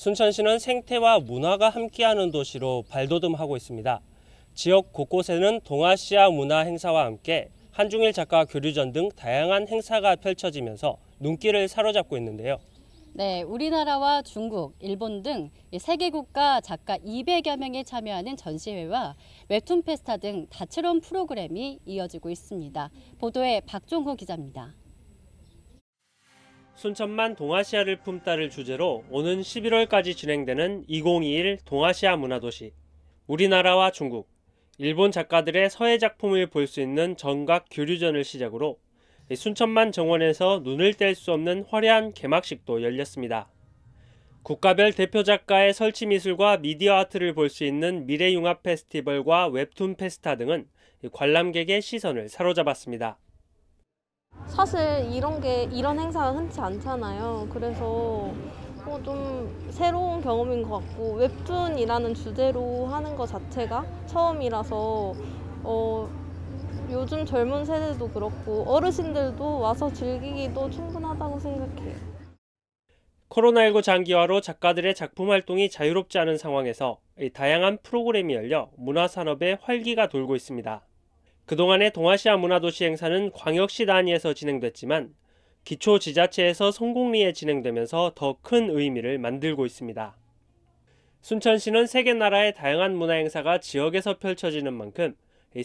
순천시는 생태와 문화가 함께하는 도시로 발돋움하고 있습니다. 지역 곳곳에는 동아시아 문화 행사와 함께 한중일 작가 교류전 등 다양한 행사가 펼쳐지면서 눈길을 사로잡고 있는데요. 네, 우리나라와 중국, 일본 등 세계 국가 작가 200여 명이 참여하는 전시회와 웹툰 페스타 등 다채로운 프로그램이 이어지고 있습니다. 보도에 박종호 기자입니다. 순천만 동아시아를 품다를 주제로 오는 11월까지 진행되는 2021 동아시아 문화도시 우리나라와 중국, 일본 작가들의 서예 작품을 볼 수 있는 전각 교류전을 시작으로 순천만 정원에서 눈을 뗄 수 없는 화려한 개막식도 열렸습니다. 국가별 대표 작가의 설치 미술과 미디어 아트를 볼 수 있는 미래융합 페스티벌과 웹툰 페스타 등은 관람객의 시선을 사로잡았습니다. 사실 이런 게 이런 행사가 흔치 않잖아요. 그래서 어, 좀 새로운 경험인 것 같고 웹툰이라는 주제로 하는 것 자체가 처음이라서 어, 요즘 젊은 세대도 그렇고 어르신들도 와서 즐기기도 충분하다고 생각해요. 코로나19 장기화로 작가들의 작품 활동이 자유롭지 않은 상황에서 다양한 프로그램이 열려 문화 산업에 활기가 돌고 있습니다. 그동안의 동아시아 문화도시 행사는 광역시 단위에서 진행됐지만 기초 지자체에서 성공리에 진행되면서 더 큰 의미를 만들고 있습니다. 순천시는 세계 나라의 다양한 문화 행사가 지역에서 펼쳐지는 만큼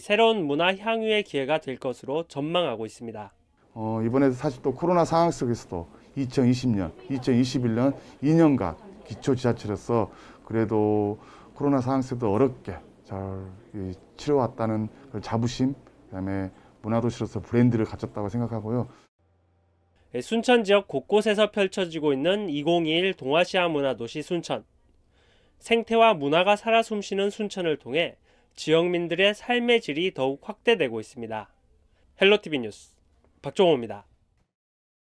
새로운 문화 향유의 기회가 될 것으로 전망하고 있습니다. 어, 이번에도 사실 또 코로나 상황 속에서도 2020년, 2021년 2년간 기초 지자체로서 그래도 코로나 상황 속에도 어렵게 잘 예, 치러왔다는 그 자부심, 그다음에 문화도시로서 브랜드를 갖췄다고 생각하고요. 예, 순천 지역 곳곳에서 펼쳐지고 있는 2021 동아시아 문화도시 순천. 생태와 문화가 살아 숨쉬는 순천을 통해 지역민들의 삶의 질이 더욱 확대되고 있습니다. 헬로티비 뉴스 박종호입니다.